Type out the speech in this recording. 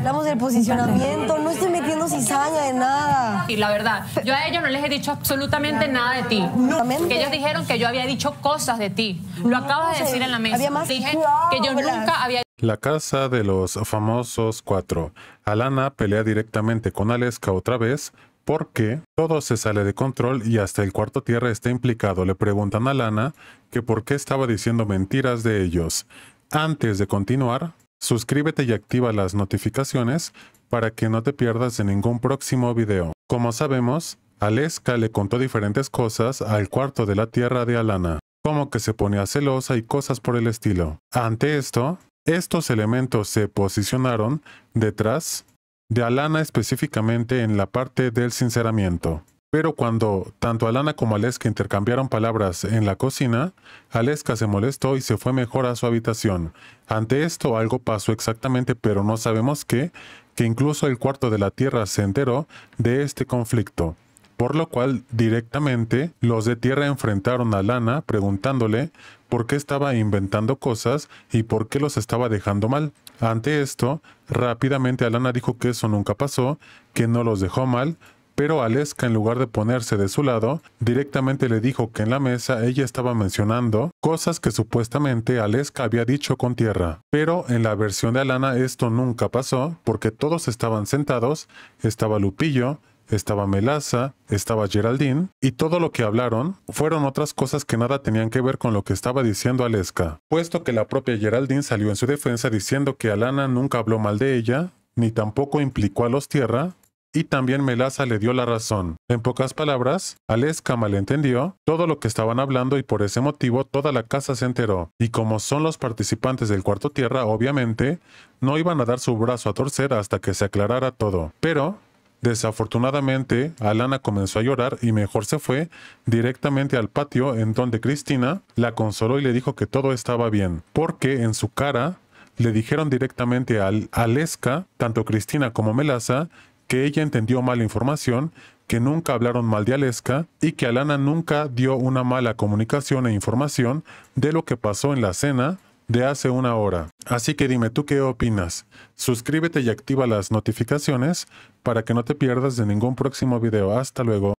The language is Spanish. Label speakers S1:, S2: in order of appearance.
S1: hablamos del posicionamiento, no estoy metiendo cizaña de nada. Y la verdad, yo a ellos no les he dicho absolutamente nada de ti. Que ellos dijeron que yo había dicho cosas de ti. Lo acabas de decir en la mesa. Había más Dije que yo nunca había la casa de los famosos cuatro. Alana pelea directamente con Aleska otra vez porque todo se sale de control y hasta el cuarto tierra está implicado. Le preguntan a Alana que por qué estaba diciendo mentiras de ellos. Antes de continuar, Suscríbete y activa las notificaciones para que no te pierdas de ningún próximo video. Como sabemos, Aleska le contó diferentes cosas al cuarto de la tierra de Alana, como que se ponía celosa y cosas por el estilo. Ante esto, estos elementos se posicionaron detrás de Alana específicamente en la parte del sinceramiento. Pero cuando tanto Alana como Aleska intercambiaron palabras en la cocina, Aleska se molestó y se fue mejor a su habitación. Ante esto algo pasó exactamente, pero no sabemos qué, que incluso el cuarto de la Tierra se enteró de este conflicto. Por lo cual, directamente, los de Tierra enfrentaron a Alana preguntándole por qué estaba inventando cosas y por qué los estaba dejando mal. Ante esto, rápidamente Alana dijo que eso nunca pasó, que no los dejó mal, pero Aleska en lugar de ponerse de su lado, directamente le dijo que en la mesa ella estaba mencionando cosas que supuestamente Aleska había dicho con tierra. Pero en la versión de Alana esto nunca pasó, porque todos estaban sentados, estaba Lupillo, estaba Melaza, estaba Geraldine, y todo lo que hablaron fueron otras cosas que nada tenían que ver con lo que estaba diciendo Aleska, puesto que la propia Geraldine salió en su defensa diciendo que Alana nunca habló mal de ella, ni tampoco implicó a los Tierra, y también Melaza le dio la razón. En pocas palabras, Aleska malentendió todo lo que estaban hablando y por ese motivo toda la casa se enteró. Y como son los participantes del cuarto tierra, obviamente, no iban a dar su brazo a torcer hasta que se aclarara todo. Pero, Desafortunadamente, Alana comenzó a llorar y mejor se fue directamente al patio en donde Cristina la consoló y le dijo que todo estaba bien, porque en su cara le dijeron directamente a Aleska, tanto Cristina como Melaza, que ella entendió mala información, que nunca hablaron mal de Aleska y que Alana nunca dio una mala comunicación e información de lo que pasó en la cena de hace una hora. Así que dime tú qué opinas. Suscríbete y activa las notificaciones para que no te pierdas de ningún próximo video. Hasta luego.